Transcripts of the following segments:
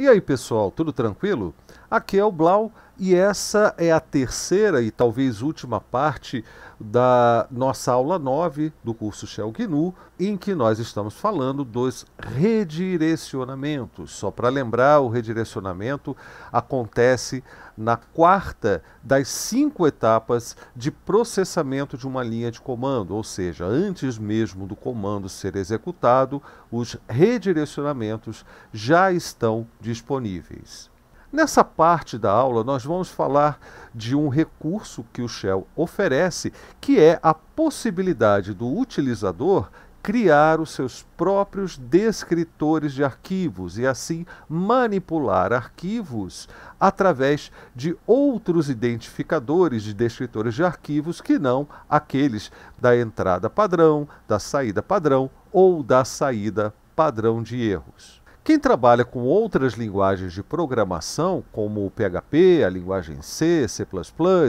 E aí, pessoal, tudo tranquilo? Aqui é o Blau e essa é a terceira e talvez última parte da nossa aula 9 do curso Shell GNU, em que nós estamos falando dos redirecionamentos. Só para lembrar, o redirecionamento acontece na quarta das cinco etapas de processamento de uma linha de comando, ou seja, antes mesmo do comando ser executado, os redirecionamentos já estão disponíveis. Nessa parte da aula, nós vamos falar de um recurso que o Shell oferece, que é a possibilidade do utilizador criar os seus próprios descritores de arquivos e assim manipular arquivos através de outros identificadores de descritores de arquivos que não aqueles da entrada padrão, da saída padrão ou da saída padrão de erros. Quem trabalha com outras linguagens de programação, como o PHP, a linguagem C, C++,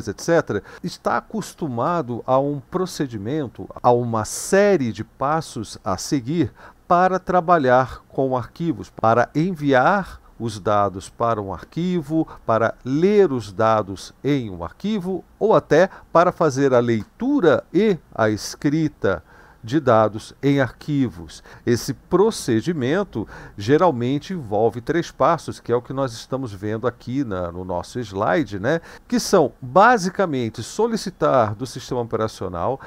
etc., está acostumado a um procedimento, a uma série de passos a seguir para trabalhar com arquivos, para enviar os dados para um arquivo, para ler os dados em um arquivo ou até para fazer a leitura e a escrita de dados em arquivos. Esse procedimento geralmente envolve três passos, que é o que nós estamos vendo aqui na, no nosso slide, né? que são basicamente solicitar do sistema operacional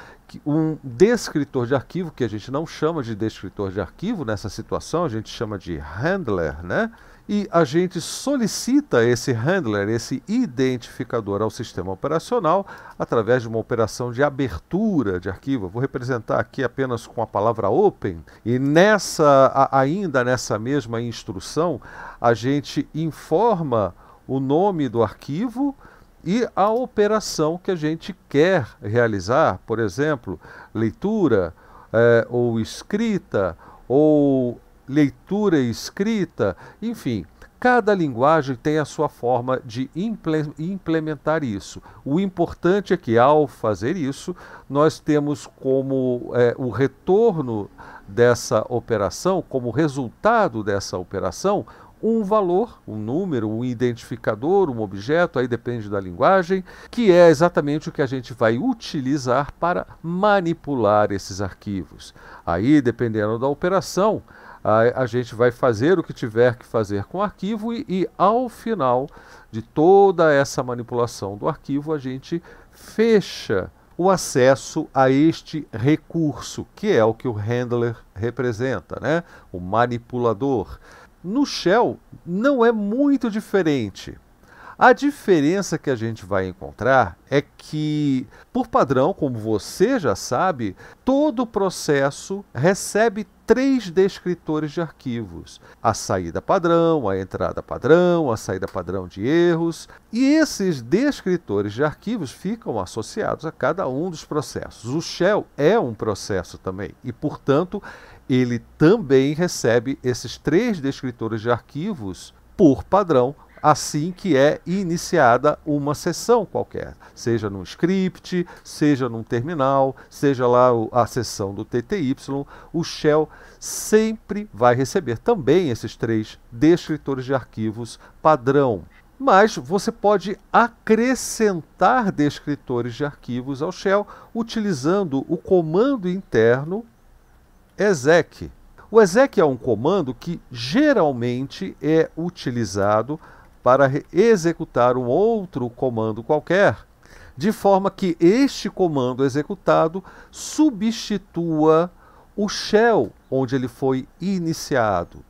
um descritor de arquivo, que a gente não chama de descritor de arquivo nessa situação, a gente chama de handler, né? e a gente solicita esse handler, esse identificador ao sistema operacional através de uma operação de abertura de arquivo. vou representar aqui apenas com a palavra open e nessa ainda nessa mesma instrução a gente informa o nome do arquivo e a operação que a gente quer realizar, por exemplo, leitura é, ou escrita ou leitura e escrita, enfim, cada linguagem tem a sua forma de implementar isso. O importante é que, ao fazer isso, nós temos como é, o retorno dessa operação, como resultado dessa operação, um valor, um número, um identificador, um objeto, aí depende da linguagem, que é exatamente o que a gente vai utilizar para manipular esses arquivos. Aí, dependendo da operação, a, a, gente vai fazer o que tiver que fazer com o arquivo e, e, ao final de toda essa manipulação do arquivo, a gente fecha o acesso a este recurso, que é o que o handler representa, né? o manipulador. No Shell não é muito diferente. A diferença que a gente vai encontrar é que, por padrão, como você já sabe, todo processo recebe três descritores de arquivos: a saída padrão, a entrada padrão, a saída padrão de erros. E esses descritores de arquivos ficam associados a cada um dos processos. O shell é um processo também e, portanto, ele também recebe esses três descritores de arquivos por padrão assim que é iniciada uma sessão qualquer, seja num script, seja num terminal, seja lá a sessão do TTY, o shell sempre vai receber também esses três descritores de arquivos padrão. Mas você pode acrescentar descritores de arquivos ao shell utilizando o comando interno exec. O exec é um comando que geralmente é utilizado para executar um outro comando qualquer, de forma que este comando executado substitua o shell onde ele foi iniciado.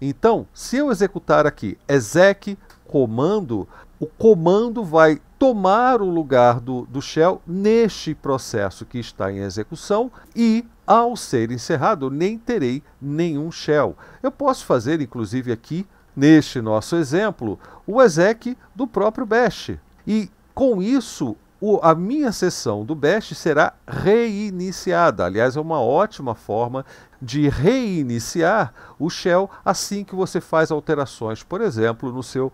Então, se eu executar aqui exec comando, o comando vai tomar o lugar do, do shell neste processo que está em execução e, ao ser encerrado, nem terei nenhum shell. Eu posso fazer, inclusive, aqui neste nosso exemplo, o exec do próprio bash. E com isso, o, a minha sessão do bash será reiniciada. Aliás, é uma ótima forma de reiniciar o shell assim que você faz alterações, por exemplo, no seu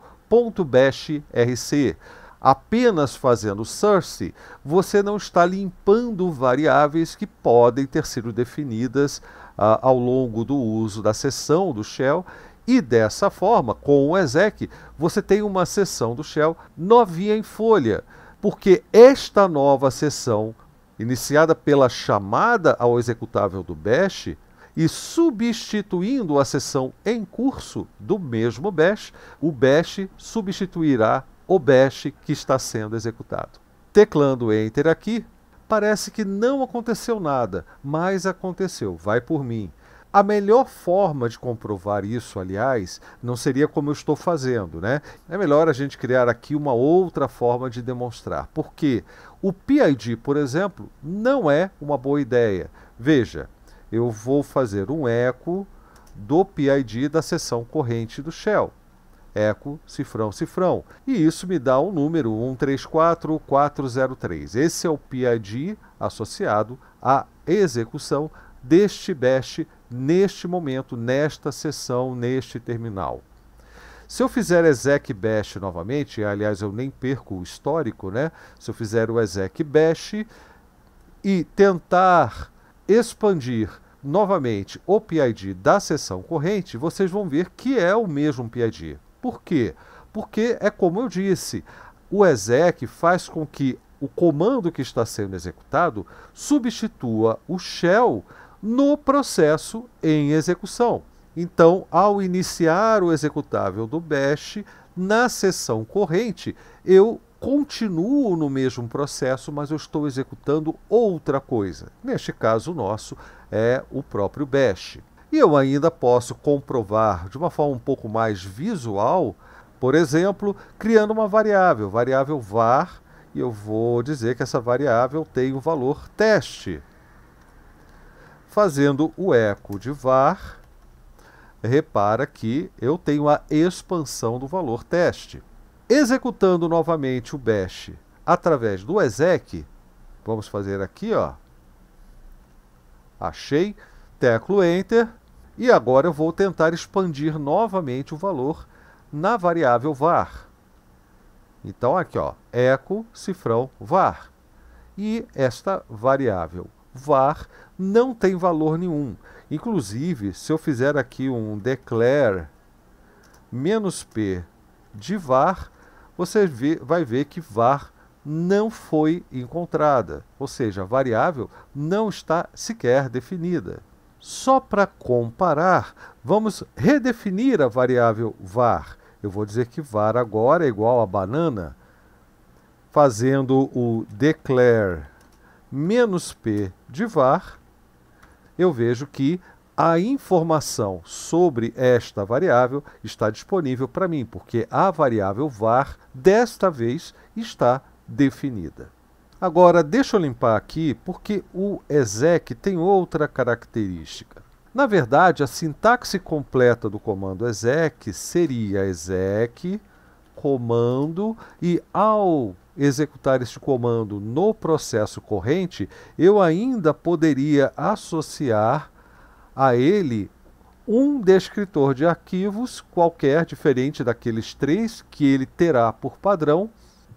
.bash rc. Apenas fazendo source, você não está limpando variáveis que podem ter sido definidas ah, ao longo do uso da sessão do shell e dessa forma, com o ESEC, você tem uma sessão do Shell novinha em folha, porque esta nova sessão iniciada pela chamada ao executável do Bash, e substituindo a sessão em curso do mesmo Bash, o Bash substituirá o Bash que está sendo executado. Teclando Enter aqui, parece que não aconteceu nada, mas aconteceu, vai por mim. A melhor forma de comprovar isso, aliás, não seria como eu estou fazendo, né? É melhor a gente criar aqui uma outra forma de demonstrar. Porque o PID, por exemplo, não é uma boa ideia. Veja, eu vou fazer um eco do PID da seção corrente do Shell. Eco, cifrão, cifrão. E isso me dá o um número 134403. Esse é o PID associado à execução deste bash neste momento, nesta sessão, neste terminal. Se eu fizer exec bash novamente, aliás, eu nem perco o histórico, né? Se eu fizer o exec bash e tentar expandir novamente o PID da sessão corrente, vocês vão ver que é o mesmo PID. Por quê? Porque é como eu disse, o exec faz com que o comando que está sendo executado substitua o shell no processo em execução. Então, ao iniciar o executável do Bash, na sessão corrente, eu continuo no mesmo processo, mas eu estou executando outra coisa. Neste caso nosso, é o próprio Bash. E eu ainda posso comprovar de uma forma um pouco mais visual, por exemplo, criando uma variável, variável var, e eu vou dizer que essa variável tem o valor teste. Fazendo o eco de var, repara que eu tenho a expansão do valor teste. Executando novamente o bash através do exec, vamos fazer aqui, ó. Achei, teclo enter, e agora eu vou tentar expandir novamente o valor na variável var. Então aqui, ó, eco cifrão var. E esta variável var não tem valor nenhum. Inclusive, se eu fizer aqui um declare menos p de var, você vê, vai ver que var não foi encontrada, ou seja, a variável não está sequer definida. Só para comparar, vamos redefinir a variável var. Eu vou dizer que var agora é igual a banana, fazendo o declare menos P de var, eu vejo que a informação sobre esta variável está disponível para mim, porque a variável var, desta vez, está definida. Agora, deixa eu limpar aqui, porque o exec tem outra característica. Na verdade, a sintaxe completa do comando exec seria exec, comando, e ao executar este comando no processo corrente, eu ainda poderia associar a ele um descritor de arquivos qualquer, diferente daqueles três que ele terá por padrão,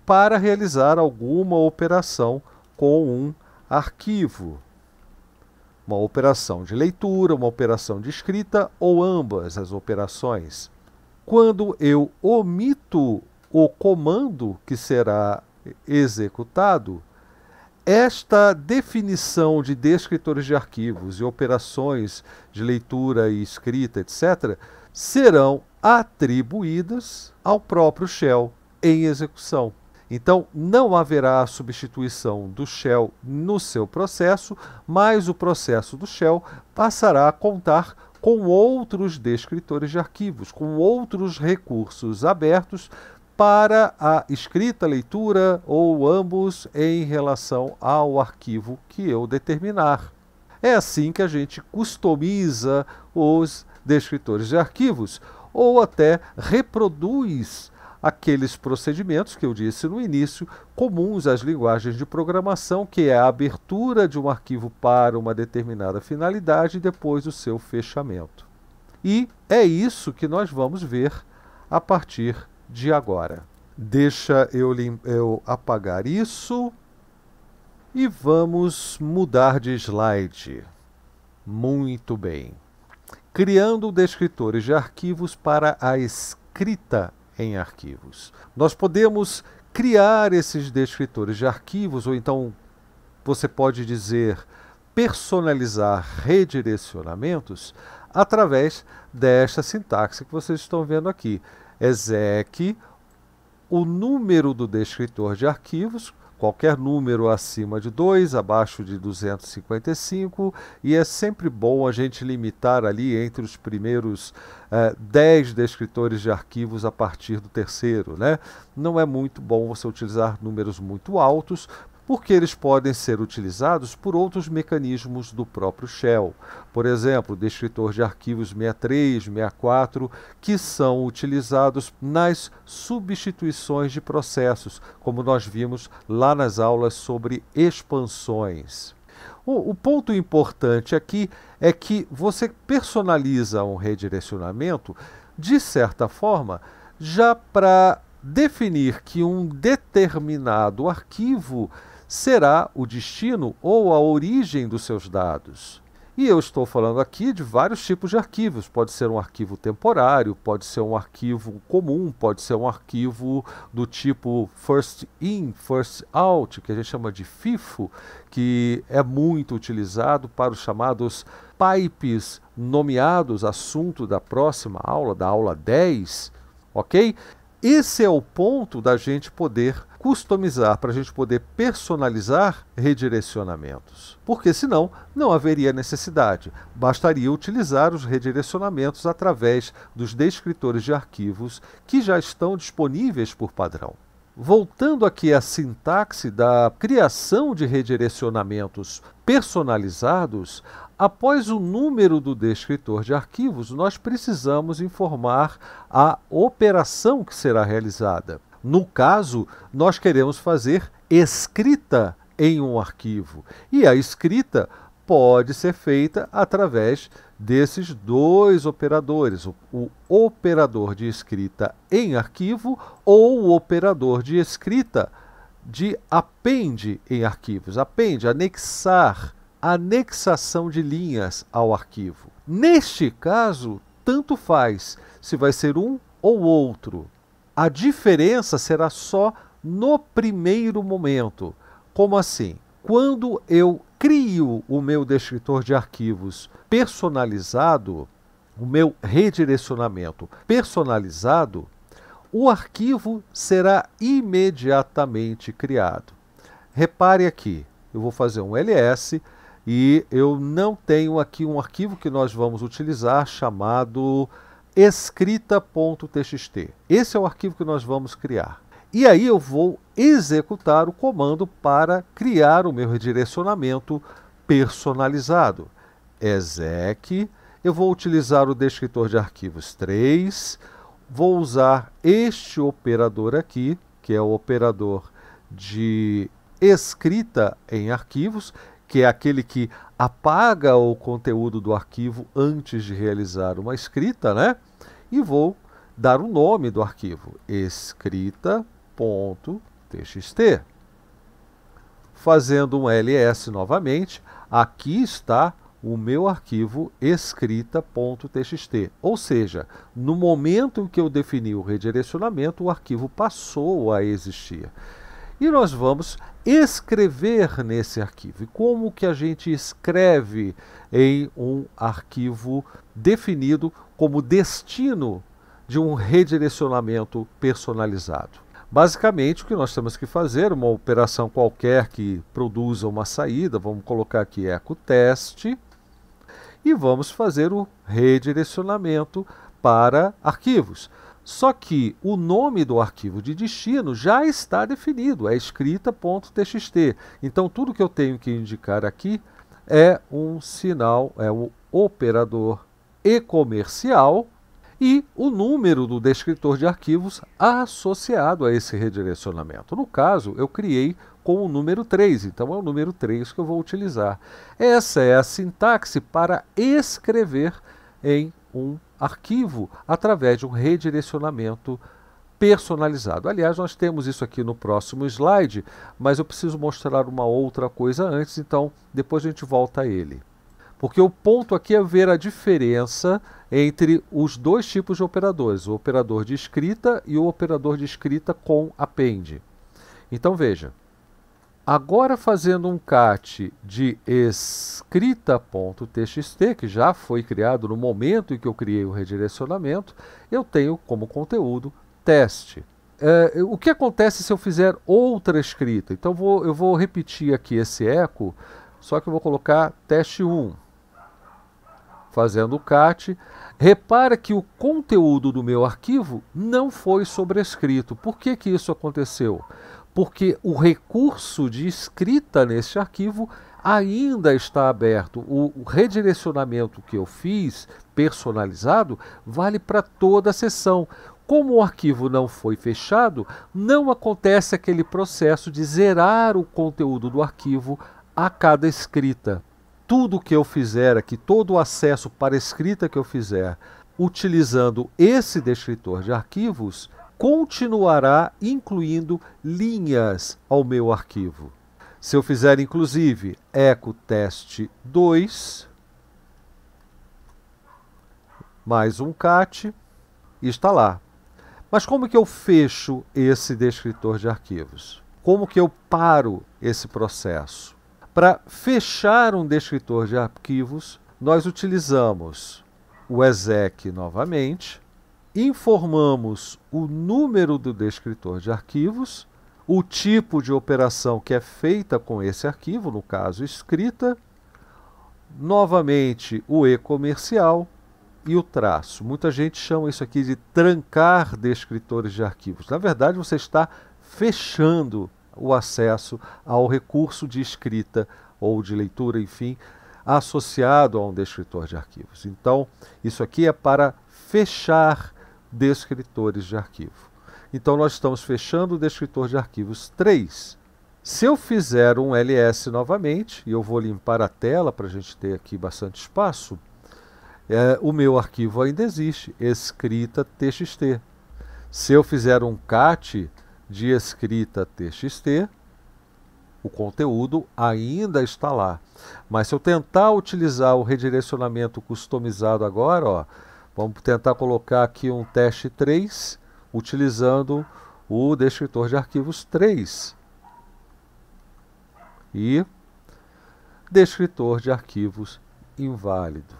para realizar alguma operação com um arquivo. Uma operação de leitura, uma operação de escrita ou ambas as operações. Quando eu omito o comando que será executado, esta definição de descritores de arquivos e operações de leitura e escrita, etc., serão atribuídas ao próprio shell em execução. Então, não haverá substituição do shell no seu processo, mas o processo do shell passará a contar com outros descritores de arquivos, com outros recursos abertos para a escrita, leitura ou ambos em relação ao arquivo que eu determinar. É assim que a gente customiza os descritores de arquivos ou até reproduz aqueles procedimentos que eu disse no início, comuns às linguagens de programação, que é a abertura de um arquivo para uma determinada finalidade e depois o seu fechamento. E é isso que nós vamos ver a partir de agora. Deixa eu, eu apagar isso e vamos mudar de slide. Muito bem. Criando descritores de arquivos para a escrita em arquivos. Nós podemos criar esses descritores de arquivos, ou então você pode dizer personalizar redirecionamentos através desta sintaxe que vocês estão vendo aqui exec o número do descritor de arquivos, qualquer número acima de 2, abaixo de 255, e é sempre bom a gente limitar ali entre os primeiros eh, 10 descritores de arquivos a partir do terceiro. Né? Não é muito bom você utilizar números muito altos, porque eles podem ser utilizados por outros mecanismos do próprio Shell, por exemplo, descritor de arquivos 63, 64, que são utilizados nas substituições de processos, como nós vimos lá nas aulas sobre expansões. O, o ponto importante aqui é que você personaliza um redirecionamento, de certa forma, já para definir que um determinado arquivo será o destino ou a origem dos seus dados. E eu estou falando aqui de vários tipos de arquivos. Pode ser um arquivo temporário, pode ser um arquivo comum, pode ser um arquivo do tipo first in, first out, que a gente chama de FIFO, que é muito utilizado para os chamados pipes nomeados assunto da próxima aula, da aula 10, ok? Esse é o ponto da gente poder customizar, para a gente poder personalizar redirecionamentos. Porque senão não haveria necessidade, bastaria utilizar os redirecionamentos através dos descritores de arquivos que já estão disponíveis por padrão. Voltando aqui à sintaxe da criação de redirecionamentos personalizados, após o número do descritor de arquivos, nós precisamos informar a operação que será realizada. No caso, nós queremos fazer escrita em um arquivo. E a escrita pode ser feita através desses dois operadores, o, o, operador de escrita em arquivo ou o operador de escrita de append em arquivos, append anexar, anexação de linhas ao arquivo. Neste caso, tanto faz se vai ser um ou outro. A diferença será só no primeiro momento. Como assim? Quando eu crio o meu descritor de arquivos personalizado, o meu redirecionamento personalizado, o arquivo será imediatamente criado. Repare aqui, eu vou fazer um ls e eu não tenho aqui um arquivo que nós vamos utilizar chamado escrita.txt. Esse é o arquivo que nós vamos criar. E aí eu vou executar o comando para criar o meu redirecionamento personalizado. exec, eu vou utilizar o descritor de arquivos 3, vou usar este operador aqui, que é o operador de escrita em arquivos, que é aquele que apaga o conteúdo do arquivo antes de realizar uma escrita, né? E vou dar o nome do arquivo, escrita.txt. Fazendo um ls novamente, aqui está o meu arquivo escrita.txt. Ou seja, no momento em que eu defini o redirecionamento, o arquivo passou a existir e nós vamos escrever nesse arquivo. E como que a gente escreve em um arquivo definido como destino de um redirecionamento personalizado? Basicamente, o que nós temos que fazer, uma operação qualquer que produza uma saída, vamos colocar aqui eco teste, e vamos fazer o redirecionamento para arquivos. Só que o nome do arquivo de destino já está definido, é escrita.txt. Então tudo que eu tenho que indicar aqui é um sinal, é o um operador e-comercial e o número do descritor de arquivos associado a esse redirecionamento. No caso, eu criei com o número 3, então é o número 3 que eu vou utilizar. Essa é a sintaxe para escrever em um arquivo através de um redirecionamento personalizado. Aliás, nós temos isso aqui no próximo slide, mas eu preciso mostrar uma outra coisa antes, então depois a gente volta a ele. Porque o ponto aqui é ver a diferença entre os dois tipos de operadores, o operador de escrita e o operador de escrita com append. Então veja, Agora fazendo um cat de escrita.txt, que já foi criado no momento em que eu criei o redirecionamento, eu tenho como conteúdo teste. Eh, o que acontece se eu fizer outra escrita? Então vou, eu vou repetir aqui esse eco, só que eu vou colocar teste 1, fazendo o cat. Repara que o conteúdo do meu arquivo não foi sobrescrito. Por que, que isso aconteceu? porque o recurso de escrita neste arquivo ainda está aberto. O redirecionamento que eu fiz, personalizado, vale para toda a sessão. Como o arquivo não foi fechado, não acontece aquele processo de zerar o conteúdo do arquivo a cada escrita. Tudo que eu fizer aqui, todo o acesso para escrita que eu fizer utilizando esse descritor de arquivos, continuará incluindo linhas ao meu arquivo. Se eu fizer inclusive eco teste 2, mais um cat, está lá. Mas como que eu fecho esse descritor de arquivos? Como que eu paro esse processo? Para fechar um descritor de arquivos, nós utilizamos o exec novamente, informamos o número do descritor de arquivos, o tipo de operação que é feita com esse arquivo, no caso escrita, novamente o e-comercial e o traço. Muita gente chama isso aqui de trancar descritores de arquivos. Na verdade, você está fechando o acesso ao recurso de escrita ou de leitura, enfim, associado a um descritor de arquivos. Então, isso aqui é para fechar descritores de arquivo. Então nós estamos fechando o descritor de arquivos 3. Se eu fizer um ls novamente, e eu vou limpar a tela para a gente ter aqui bastante espaço, é, o meu arquivo ainda existe, escrita txt. Se eu fizer um cat de escrita txt, o conteúdo ainda está lá. Mas se eu tentar utilizar o redirecionamento customizado agora, ó, Vamos tentar colocar aqui um teste 3, utilizando o descritor de arquivos 3. E descritor de arquivos inválido.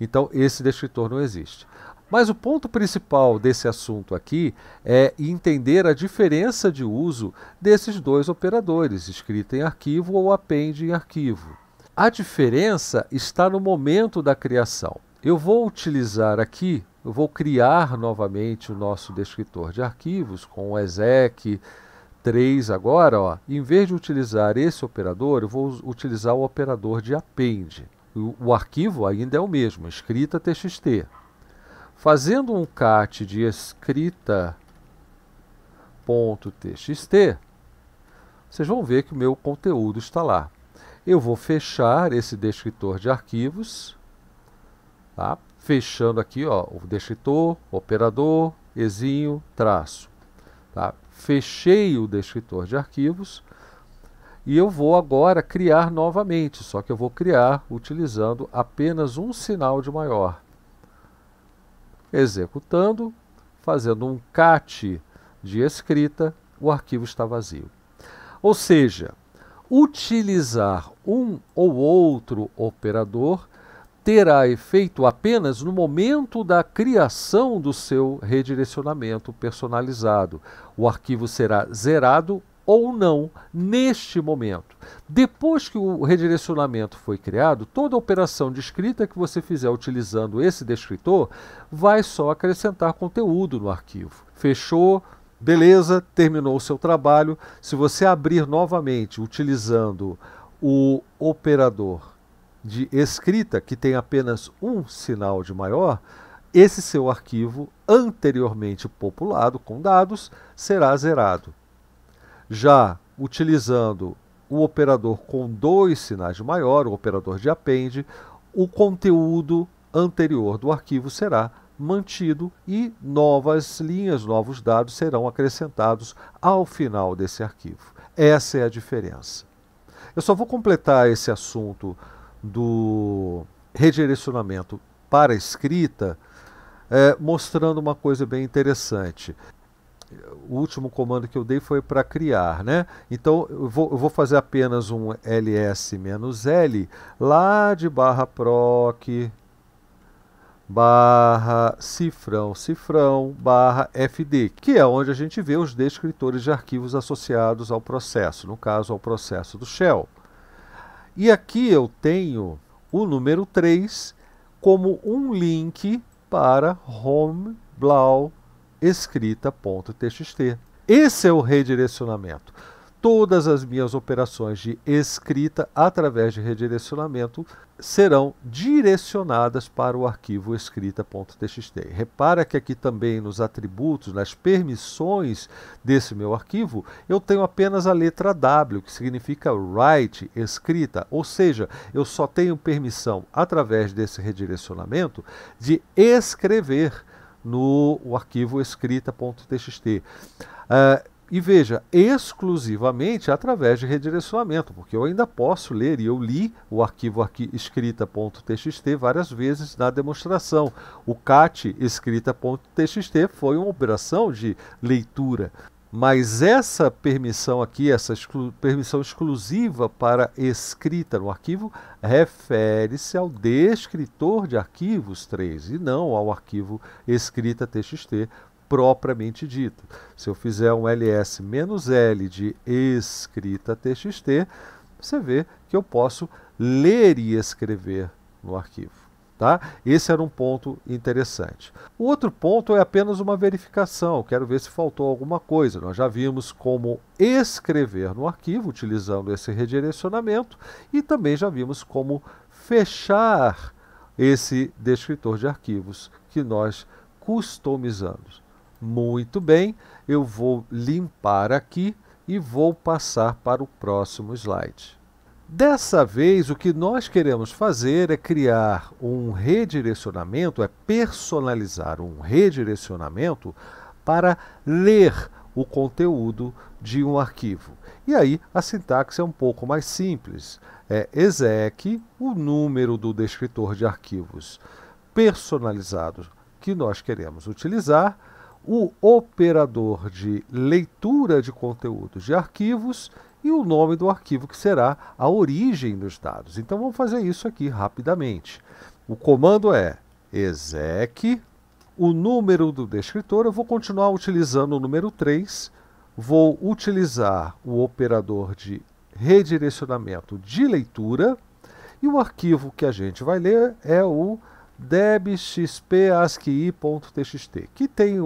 Então, esse descritor não existe. Mas o ponto principal desse assunto aqui é entender a diferença de uso desses dois operadores, escrita em arquivo ou append em arquivo. A diferença está no momento da criação. Eu vou utilizar aqui, eu vou criar novamente o nosso descritor de arquivos com o exec 3 agora, ó, em vez de utilizar esse operador, eu vou utilizar o operador de append. O, o arquivo ainda é o mesmo, escrita txt. Fazendo um cat de escrita.txt, vocês vão ver que o meu conteúdo está lá. Eu vou fechar esse descritor de arquivos Tá? Fechando aqui, ó, o descritor, operador, exinho, traço. Tá? Fechei o descritor de arquivos e eu vou agora criar novamente, só que eu vou criar utilizando apenas um sinal de maior. Executando, fazendo um cat de escrita, o arquivo está vazio. Ou seja, utilizar um ou outro operador terá efeito apenas no momento da criação do seu redirecionamento personalizado. O arquivo será zerado ou não neste momento. Depois que o redirecionamento foi criado, toda operação de escrita que você fizer utilizando esse descritor vai só acrescentar conteúdo no arquivo. Fechou? Beleza, terminou o seu trabalho. Se você abrir novamente utilizando o operador de escrita, que tem apenas um sinal de maior, esse seu arquivo anteriormente populado com dados será zerado. Já utilizando o operador com dois sinais de maior, o operador de append, o conteúdo anterior do arquivo será mantido e novas linhas, novos dados serão acrescentados ao final desse arquivo. Essa é a diferença. Eu só vou completar esse assunto do redirecionamento para a escrita, é, mostrando uma coisa bem interessante. O último comando que eu dei foi para criar, né? Então eu vou, eu vou fazer apenas um ls-l lá de barra proc barra cifrão, cifrão, barra FD, que é onde a gente vê os descritores de arquivos associados ao processo, no caso ao processo do Shell. E aqui eu tenho o número 3 como um link para homeblau escrita.txt. Esse é o redirecionamento todas as minhas operações de escrita através de redirecionamento serão direcionadas para o arquivo escrita.txt. Repara que aqui também nos atributos, nas permissões desse meu arquivo, eu tenho apenas a letra W, que significa write, escrita, ou seja, eu só tenho permissão através desse redirecionamento de escrever no arquivo escrita.txt. Uh, ah, e veja, exclusivamente através de redirecionamento, porque eu ainda posso ler, e eu li o arquivo aqui escrita.txt várias vezes na demonstração. O cat escrita.txt foi uma operação de leitura. Mas essa permissão aqui, essa exclu permissão exclusiva para escrita no arquivo, refere-se ao descritor de arquivos 3 e não ao arquivo escrita.txt propriamente dito. Se eu fizer um ls menos l de escrita txt, você vê que eu posso ler e escrever no arquivo. Tá? Esse era um ponto interessante. O outro ponto é apenas uma verificação. Quero ver se faltou alguma coisa. Nós já vimos como escrever no arquivo utilizando esse redirecionamento e também já vimos como fechar esse descritor de arquivos que nós customizamos. Muito bem, eu vou limpar aqui e vou passar para o próximo slide. Dessa vez, o que nós queremos fazer é criar um redirecionamento, é personalizar um redirecionamento para ler o conteúdo de um arquivo. E aí a sintaxe é um pouco mais simples. É exec, o número do descritor de arquivos personalizado que nós queremos utilizar, o operador de leitura de conteúdos de arquivos e o nome do arquivo que será a origem dos dados. Então vamos fazer isso aqui rapidamente. O comando é exec, o número do descritor, eu vou continuar utilizando o número 3, vou utilizar o operador de redirecionamento de leitura e o arquivo que a gente vai ler é o debxpasci.txt, que tem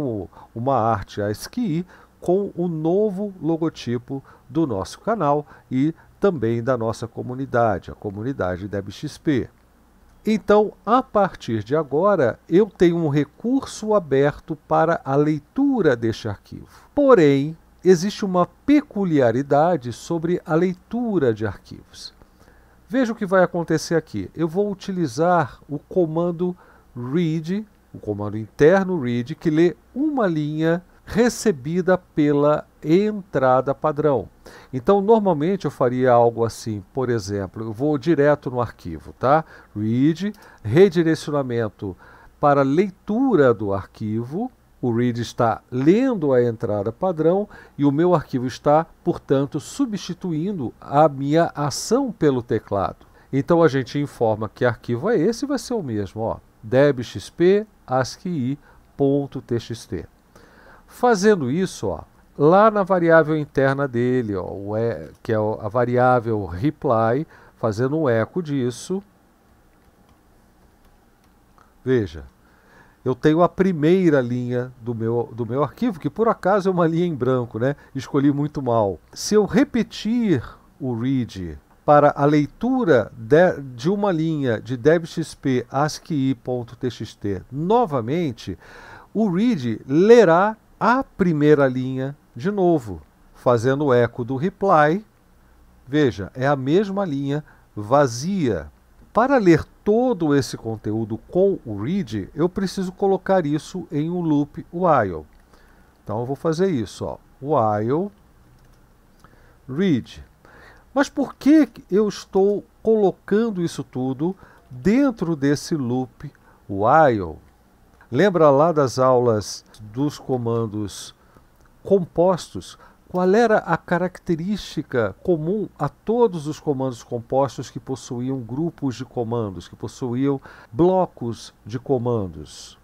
uma arte ASCII com o novo logotipo do nosso canal e também da nossa comunidade, a comunidade DebXP. Então, a partir de agora, eu tenho um recurso aberto para a leitura deste arquivo. Porém, existe uma peculiaridade sobre a leitura de arquivos. Veja o que vai acontecer aqui. Eu vou utilizar o comando read, o comando interno read, que lê uma linha recebida pela entrada padrão. Então, normalmente eu faria algo assim, por exemplo, eu vou direto no arquivo, tá? Read, redirecionamento para leitura do arquivo, o read está lendo a entrada padrão e o meu arquivo está, portanto, substituindo a minha ação pelo teclado. Então a gente informa que arquivo é esse e vai ser o mesmo, ó, debxp ascii.txt. Fazendo isso, ó, lá na variável interna dele, ó, e, que é a variável reply, fazendo um eco disso, veja, eu tenho a primeira linha do meu, do meu arquivo, que por acaso é uma linha em branco, né? Escolhi muito mal. Se eu repetir o read para a leitura de, de uma linha de debxp ascii.txt novamente, o read lerá a primeira linha de novo, fazendo o eco do reply. Veja, é a mesma linha vazia. Para ler todo esse conteúdo com o read, eu preciso colocar isso em um loop while. Então eu vou fazer isso, ó, while read. Mas por que eu estou colocando isso tudo dentro desse loop while? Lembra lá das aulas dos comandos compostos? Qual era a característica comum a todos os comandos compostos que possuíam grupos de comandos, que possuíam blocos de comandos?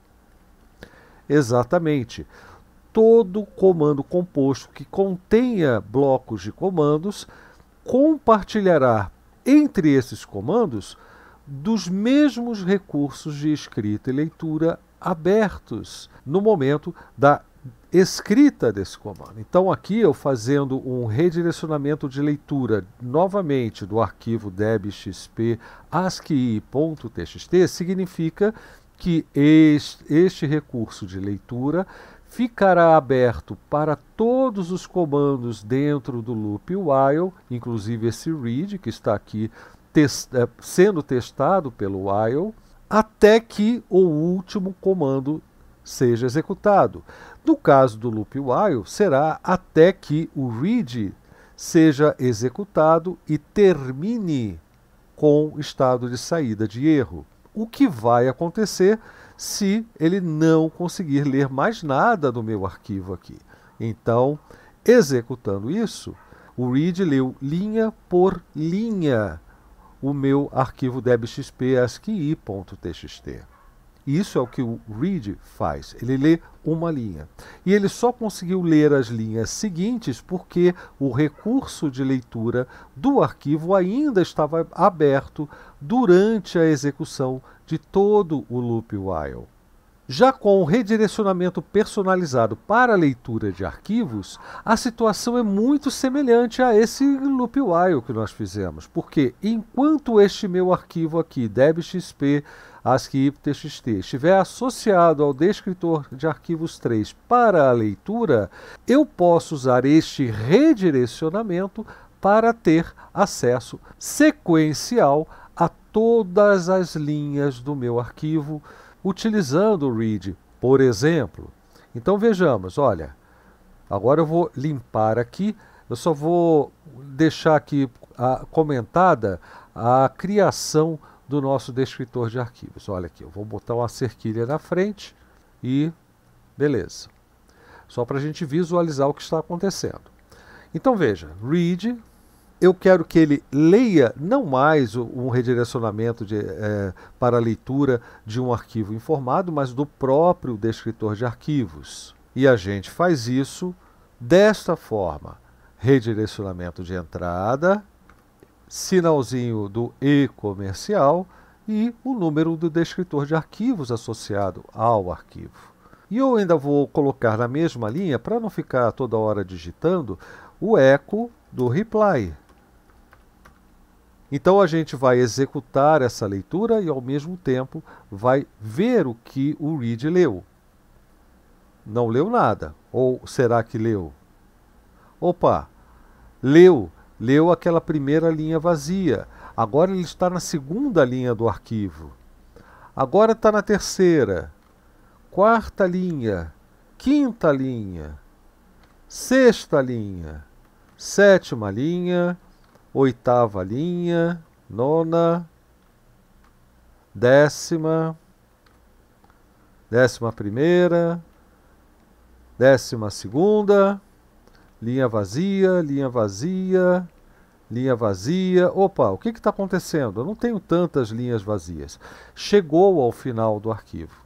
Exatamente. Todo comando composto que contenha blocos de comandos compartilhará entre esses comandos dos mesmos recursos de escrita e leitura abertos no momento da escrita desse comando. Então aqui eu fazendo um redirecionamento de leitura novamente do arquivo deb.xp ascii.txt significa que este, recurso de leitura ficará aberto para todos os comandos dentro do loop while, inclusive esse read que está aqui test, eh, sendo testado pelo while, até que o último comando seja executado. No caso do loop while, será até que o read seja executado e termine com estado de saída de erro. O que vai acontecer se ele não conseguir ler mais nada do meu arquivo aqui. Então, executando isso, o read leu linha por linha o meu arquivo debxp.ascii.txt. Isso é o que o Reed faz. Ele lê uma linha. E ele só conseguiu ler as linhas seguintes porque o recurso de leitura do arquivo ainda estava aberto durante a execução de todo o loop while. Já com o redirecionamento personalizado para a leitura de arquivos, a situação é muito semelhante a esse loop while que nós fizemos, porque enquanto este meu arquivo aqui, debxp ascii estiver associado ao descritor de arquivos 3 para a leitura, eu posso usar este redirecionamento para ter acesso sequencial a todas as linhas do meu arquivo utilizando o read, por exemplo. Então vejamos, olha, agora eu vou limpar aqui, eu só vou deixar aqui a, comentada a criação do nosso descritor de arquivos. Olha aqui, eu vou botar uma cerquilha na frente e beleza. Só para a gente visualizar o que está acontecendo. Então veja, read eu quero que ele leia não mais um redirecionamento de, é, para a leitura de um arquivo informado, mas do próprio descritor de arquivos. E a gente faz isso desta forma: redirecionamento de entrada, sinalzinho do e-comercial e o número do descritor de arquivos associado ao arquivo. E eu ainda vou colocar na mesma linha, para não ficar toda hora digitando, o eco do reply, então a gente vai executar essa leitura e ao mesmo tempo vai ver o que o read leu. Não leu nada. Ou será que leu? Opa, leu, leu aquela primeira linha vazia. Agora ele está na segunda linha do arquivo. Agora está na terceira, quarta linha, quinta linha, sexta linha, sétima linha, oitava linha, nona, décima, décima primeira, décima segunda, linha vazia, linha vazia, linha vazia. Opa, o que está acontecendo? Eu não tenho tantas linhas vazias. Chegou ao final do arquivo.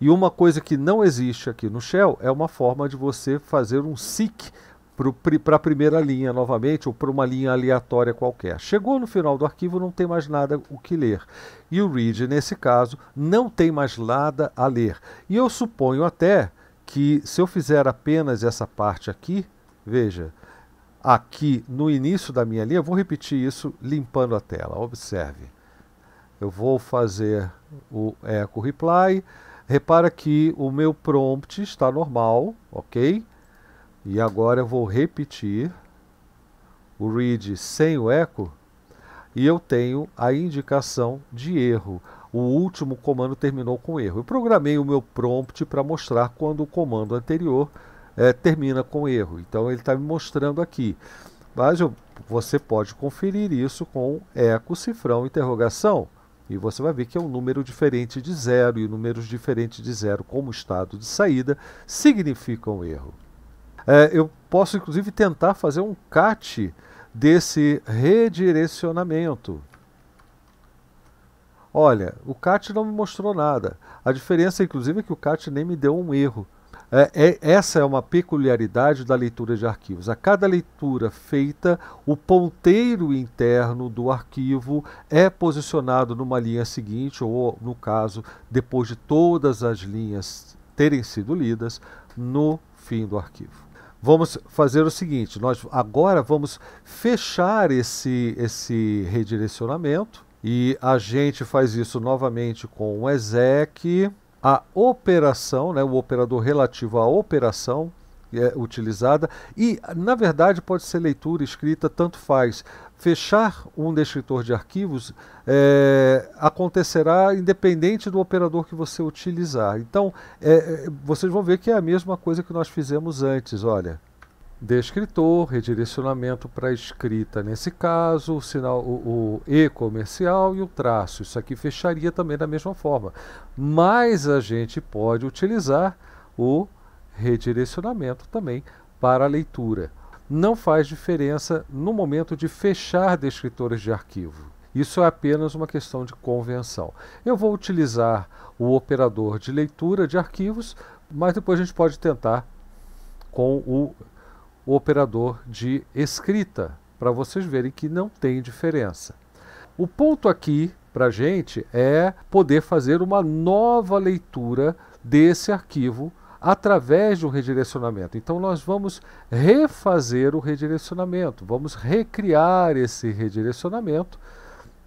E uma coisa que não existe aqui no Shell é uma forma de você fazer um seek para a primeira linha novamente ou para uma linha aleatória qualquer. Chegou no final do arquivo, não tem mais nada o que ler. E o read, nesse caso, não tem mais nada a ler. E eu suponho até que se eu fizer apenas essa parte aqui, veja, aqui no início da minha linha, vou repetir isso limpando a tela. Observe. Eu vou fazer o echo reply. Repara que o meu prompt está normal, ok? E agora eu vou repetir o read sem o eco e eu tenho a indicação de erro. O último comando terminou com erro. Eu programei o meu prompt para mostrar quando o comando anterior é, termina com erro. Então ele está me mostrando aqui. Mas eu, você pode conferir isso com eco, cifrão, interrogação. E você vai ver que é um número diferente de zero, e números diferentes de zero como estado de saída significam erro. É, eu posso, inclusive, tentar fazer um cat desse redirecionamento. Olha, o cat não me mostrou nada. A diferença, inclusive, é que o cat nem me deu um erro. É, é, essa é uma peculiaridade da leitura de arquivos. A cada leitura feita, o ponteiro interno do arquivo é posicionado numa linha seguinte, ou, no caso, depois de todas as linhas terem sido lidas, no fim do arquivo vamos fazer o seguinte: nós agora vamos fechar esse, esse redirecionamento e a gente faz isso novamente com o exec, a operação, né, o operador relativo à operação é utilizada e na verdade pode ser leitura escrita tanto faz fechar um descritor de arquivos é, acontecerá independente do operador que você utilizar. Então, é, é, vocês vão ver que é a mesma coisa que nós fizemos antes, olha. Descritor, redirecionamento para escrita nesse caso, o sinal, o, o E comercial e o traço. Isso aqui fecharia também da mesma forma. Mas a gente pode utilizar o redirecionamento também para a leitura não faz diferença no momento de fechar descritores de arquivo. Isso é apenas uma questão de convenção. Eu vou utilizar o operador de leitura de arquivos, mas depois a gente pode tentar com o operador de escrita, para vocês verem que não tem diferença. O ponto aqui para a gente é poder fazer uma nova leitura desse arquivo através de um redirecionamento. Então nós vamos refazer o redirecionamento, vamos recriar esse redirecionamento.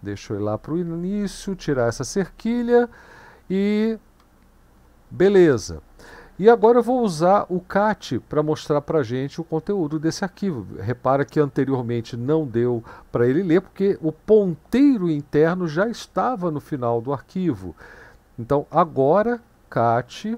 Deixa eu ir lá para o início, tirar essa cerquilha e beleza. E agora eu vou usar o CAT para mostrar para a gente o conteúdo desse arquivo. Repara que anteriormente não deu para ele ler, porque o ponteiro interno já estava no final do arquivo. Então agora, CAT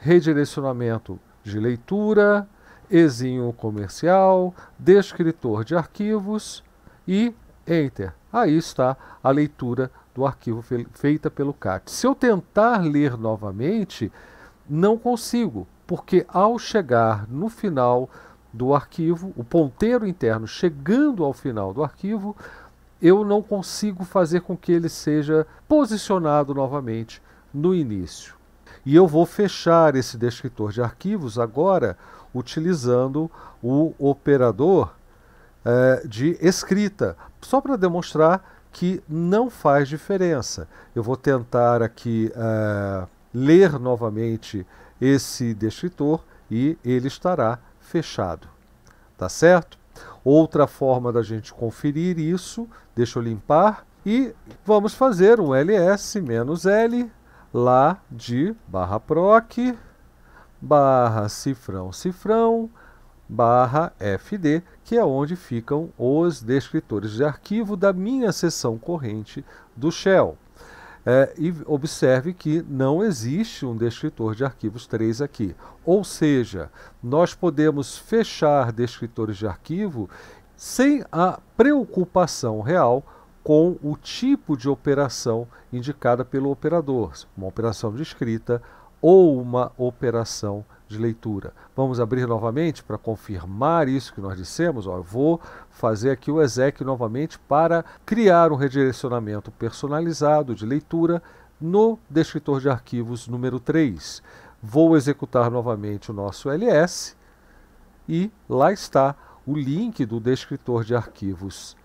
redirecionamento de leitura, exinho comercial, descritor de arquivos e enter. Aí está a leitura do arquivo fe feita pelo CAT. Se eu tentar ler novamente, não consigo, porque ao chegar no final do arquivo, o ponteiro interno chegando ao final do arquivo, eu não consigo fazer com que ele seja posicionado novamente no início. E eu vou fechar esse descritor de arquivos agora utilizando o operador é, de escrita, só para demonstrar que não faz diferença. Eu vou tentar aqui é, ler novamente esse descritor e ele estará fechado. Tá certo? Outra forma da gente conferir isso, deixa eu limpar, e vamos fazer um ls-l lá de barra proc, barra cifrão cifrão, barra fd, que é onde ficam os descritores de arquivo da minha seção corrente do Shell. É, e observe que não existe um descritor de arquivos 3 aqui. Ou seja, nós podemos fechar descritores de arquivo sem a preocupação real com o tipo de operação indicada pelo operador, uma operação de escrita ou uma operação de leitura. Vamos abrir novamente para confirmar isso que nós dissemos. Ó, eu vou fazer aqui o exec novamente para criar um redirecionamento personalizado de leitura no descritor de arquivos número 3. Vou executar novamente o nosso ls e lá está o link do descritor de arquivos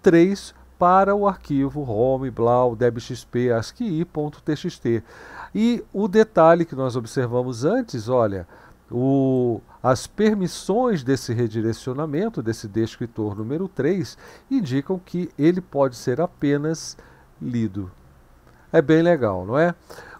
3 para o arquivo home, blau, dbxp, ascii.txt. E o detalhe que nós observamos antes, olha, o, as permissões desse redirecionamento, desse descritor número 3, indicam que ele pode ser apenas lido. É bem legal, não é?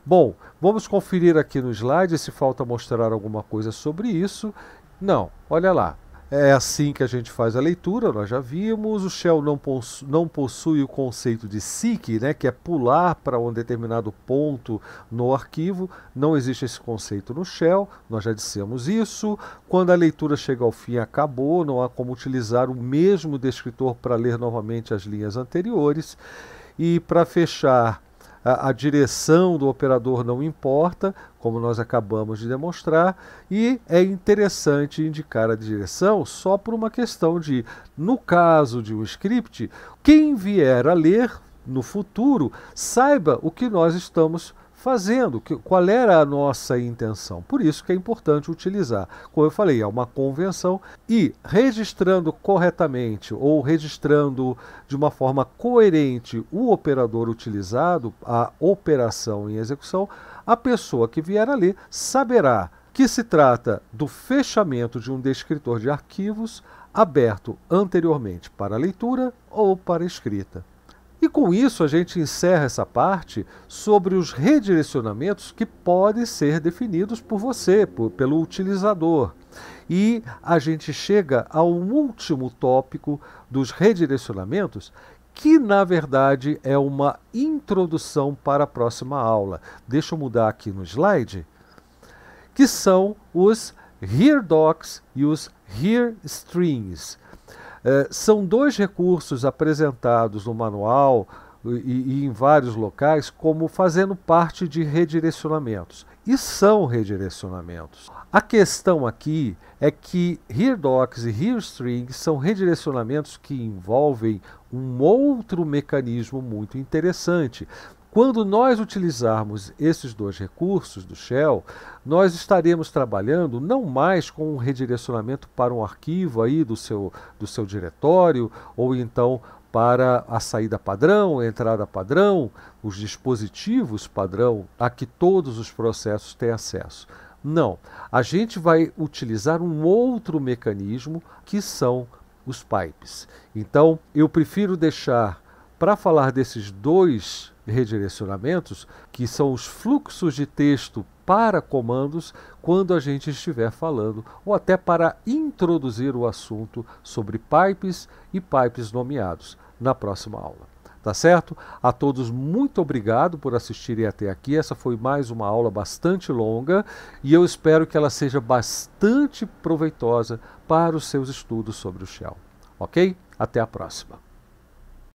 Bom, vamos conferir aqui no slide se falta mostrar alguma coisa sobre isso. Não, olha lá. É assim que a gente faz a leitura, nós já vimos. O Shell não, possui, não possui o conceito de seek, né, que é pular para um determinado ponto no arquivo. Não existe esse conceito no Shell, nós já dissemos isso. Quando a leitura chega ao fim, acabou, não há como utilizar o mesmo descritor para ler novamente as linhas anteriores. E para fechar a, a, direção do operador não importa, como nós acabamos de demonstrar, e é interessante indicar a direção só por uma questão de, no caso de um script, quem vier a ler no futuro saiba o que nós estamos fazendo, que, qual era a nossa intenção. Por isso que é importante utilizar. Como eu falei, é uma convenção e registrando corretamente ou registrando de uma forma coerente o operador utilizado, a operação em execução, a pessoa que vier a ler saberá que se trata do fechamento de um descritor de arquivos aberto anteriormente para leitura ou para escrita. E com isso a gente encerra essa parte sobre os redirecionamentos que podem ser definidos por você, por, pelo utilizador. E a gente chega ao último tópico dos redirecionamentos, que na verdade é uma introdução para a próxima aula. Deixa eu mudar aqui no slide, que são os HereDocs e os strings. É, são dois recursos apresentados no manual e, e, em vários locais como fazendo parte de redirecionamentos. E são redirecionamentos. A questão aqui é que HereDocs e HereString são redirecionamentos que envolvem um outro mecanismo muito interessante, quando nós utilizarmos esses dois recursos do Shell, nós estaremos trabalhando não mais com um redirecionamento para um arquivo aí do seu, do seu diretório, ou então para a saída padrão, a entrada padrão, os dispositivos padrão a que todos os processos têm acesso. Não, a gente vai utilizar um outro mecanismo que são os pipes. Então, eu prefiro deixar para falar desses dois redirecionamentos, que são os fluxos de texto para comandos quando a gente estiver falando, ou até para introduzir o assunto sobre pipes e pipes nomeados na próxima aula. Tá certo? A todos, muito obrigado por assistirem até aqui. Essa foi mais uma aula bastante longa e eu espero que ela seja bastante proveitosa para os seus estudos sobre o Shell. Ok? Até a próxima.